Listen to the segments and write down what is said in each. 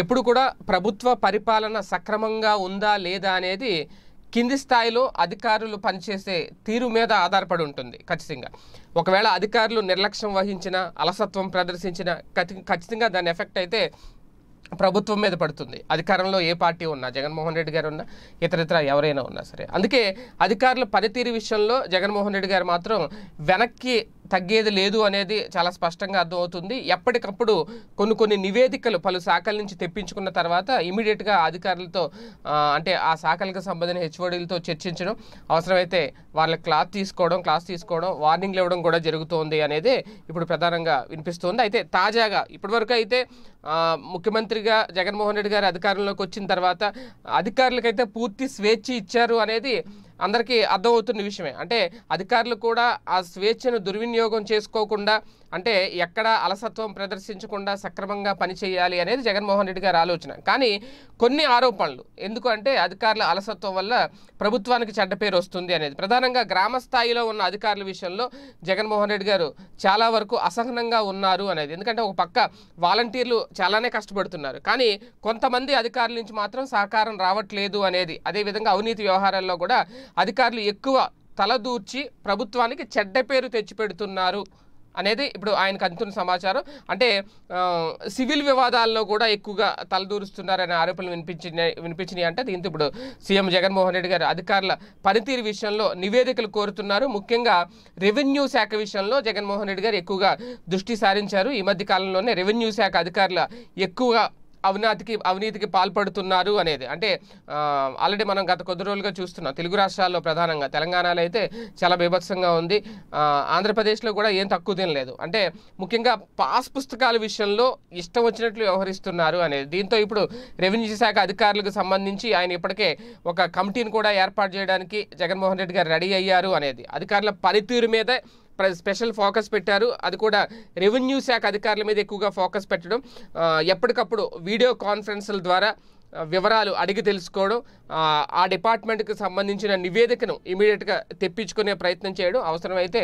ఎప్పుడు కూడా ప్రభుత్వ పరిపాలన సక్రమంగా ఉందా లేదా అనేది కింది స్థాయిలో అధికారులు పనిచేసే తీరు మీద ఆధారపడి ఉంటుంది ఖచ్చితంగా ఒకవేళ అధికారులు నిర్లక్ష్యం వహించిన అలసత్వం ప్రదర్శించిన ఖచ్చితంగా దాని ఎఫెక్ట్ అయితే ప్రభుత్వం మీద పడుతుంది అధికారంలో ఏ పార్టీ ఉన్నా జగన్మోహన్ రెడ్డి గారు ఉన్నా ఇతరితర ఎవరైనా ఉన్నా సరే అందుకే అధికారుల పనితీరు విషయంలో జగన్మోహన్ రెడ్డి గారు మాత్రం వెనక్కి తగ్గేది లేదు అనేది చాలా స్పష్టంగా అర్థమవుతుంది ఎప్పటికప్పుడు కొన్ని కొన్ని నివేదికలు పలు శాఖల నుంచి తెప్పించుకున్న తర్వాత ఇమీడియట్గా అధికారులతో అంటే ఆ శాఖలకు సంబంధించిన హెచ్ఓడీలతో చర్చించడం అవసరమైతే వాళ్ళ క్లాత్ తీసుకోవడం క్లాస్ తీసుకోవడం వార్నింగ్లు ఇవ్వడం కూడా జరుగుతోంది అనేది ఇప్పుడు ప్రధానంగా వినిపిస్తోంది అయితే తాజాగా ఇప్పటివరకు అయితే ముఖ్యమంత్రిగా జగన్మోహన్ రెడ్డి గారు అధికారంలోకి వచ్చిన తర్వాత అధికారులకైతే పూర్తి స్వేచ్ఛ ఇచ్చారు అనేది అందరికీ అర్థమవుతున్న విషయమే అంటే అధికారులు కూడా ఆ స్వేచ్ఛను దుర్వినియోగం చేసుకోకుండా అంటే ఎక్కడ అలసత్వం ప్రదర్శించకుండా సక్రమంగా పనిచేయాలి అనేది జగన్మోహన్ రెడ్డి గారి ఆలోచన కానీ కొన్ని ఆరోపణలు ఎందుకు అంటే అధికారుల అలసత్వం వల్ల ప్రభుత్వానికి చెడ్డ పేరు వస్తుంది అనేది ప్రధానంగా గ్రామ స్థాయిలో ఉన్న అధికారుల విషయంలో జగన్మోహన్ రెడ్డి గారు చాలా వరకు అసహనంగా ఉన్నారు అనేది ఎందుకంటే ఒక పక్క వాలంటీర్లు చాలానే కష్టపడుతున్నారు కానీ కొంతమంది అధికారుల నుంచి మాత్రం సహకారం రావట్లేదు అనేది అదేవిధంగా అవినీతి వ్యవహారాల్లో కూడా అధికారులు ఎక్కువ తలదూర్చి ప్రభుత్వానికి చెడ్డ పేరు తెచ్చిపెడుతున్నారు అనేది ఇప్పుడు ఆయనకు అందుతున్న సమాచారం అంటే సివిల్ వివాదాల్లో కూడా ఎక్కువగా తలదూరుస్తున్నారనే ఆరోపణలు వినిపించిన వినిపించినాయి అంటే దీంతో ఇప్పుడు సీఎం జగన్మోహన్ రెడ్డి గారు అధికారుల పనితీరు విషయంలో నివేదికలు కోరుతున్నారు ముఖ్యంగా రెవెన్యూ శాఖ విషయంలో జగన్మోహన్ రెడ్డి గారు ఎక్కువగా దృష్టి సారించారు ఈ మధ్య కాలంలోనే రెవెన్యూ శాఖ అధికారుల ఎక్కువగా అవినీతికి అవినీతికి పాల్పడుతున్నారు అనేది అంటే ఆల్రెడీ మనం గత కొద్ది రోజులుగా చూస్తున్నాం తెలుగు రాష్ట్రాల్లో ప్రధానంగా తెలంగాణలో అయితే చాలా బీభత్సంగా ఉంది ఆంధ్రప్రదేశ్లో కూడా ఏం తక్కువ తినలేదు అంటే ముఖ్యంగా పాస్ పుస్తకాల విషయంలో ఇష్టం వచ్చినట్లు వ్యవహరిస్తున్నారు అనేది దీంతో ఇప్పుడు రెవెన్యూ శాఖ అధికారులకు సంబంధించి ఆయన ఇప్పటికే ఒక కమిటీని కూడా ఏర్పాటు చేయడానికి జగన్మోహన్ రెడ్డి గారు రెడీ అయ్యారు అనేది అధికారుల పనితీరు మీదే స్పెషల్ ఫోకస్ పెట్టారు అది కూడా రెవెన్యూ శాఖ అధికారుల మీద ఎక్కువగా ఫోకస్ పెట్టడం ఎప్పటికప్పుడు వీడియో కాన్ఫరెన్స్ల ద్వారా వివరాలు అడిగి తెలుసుకోవడం ఆ డిపార్ట్మెంట్కి సంబంధించిన నివేదికను ఇమీడియట్గా తెప్పించుకునే ప్రయత్నం చేయడం అవసరమైతే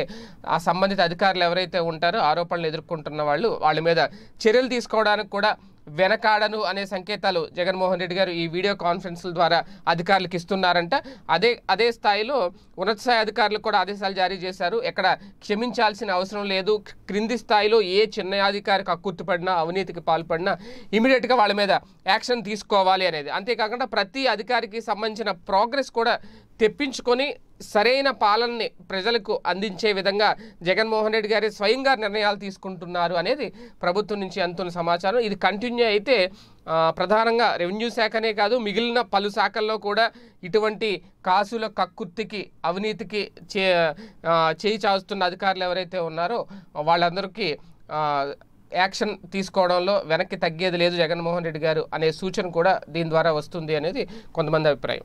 ఆ సంబంధిత అధికారులు ఎవరైతే ఉంటారో ఆరోపణలు ఎదుర్కొంటున్న వాళ్ళు వాళ్ళ మీద చర్యలు తీసుకోవడానికి కూడా వెనకాడను అనే సంకేతాలు జగన్మోహన్ రెడ్డి గారు ఈ వీడియో కాన్ఫరెన్స్ల ద్వారా అధికారులకు ఇస్తున్నారంట అదే అదే స్థాయిలో ఉన్నత స్థాయి అధికారులకు కూడా ఆదేశాలు జారీ చేశారు ఎక్కడ క్షమించాల్సిన అవసరం లేదు క్రింది స్థాయిలో ఏ చిన్న అధికారికి అక్కుర్తుపడినా అవినీతికి పాల్పడినా ఇమీడియట్గా వాళ్ళ మీద యాక్షన్ తీసుకోవాలి అనేది అంతేకాకుండా ప్రతి అధికారికి సంబంధించిన ప్రోగ్రెస్ కూడా తెప్పించుకొని సరైన పాలనని ప్రజలకు అందించే విధంగా జగన్మోహన్ రెడ్డి గారి స్వయంగా నిర్ణయాలు తీసుకుంటున్నారు అనేది ప్రభుత్వం నుంచి అందుతున్న సమాచారం ఇది కంటిన్యూ అయితే ప్రధానంగా రెవెన్యూ శాఖనే కాదు మిగిలిన పలు శాఖల్లో కూడా ఇటువంటి కాసుల కక్కుర్తికి అవినీతికి చే చేయి చాస్తున్న అధికారులు ఎవరైతే ఉన్నారో వాళ్ళందరికీ యాక్షన్ తీసుకోవడంలో వెనక్కి తగ్గేది లేదు జగన్మోహన్ రెడ్డి గారు అనే సూచన కూడా దీని ద్వారా వస్తుంది అనేది కొంతమంది అభిప్రాయం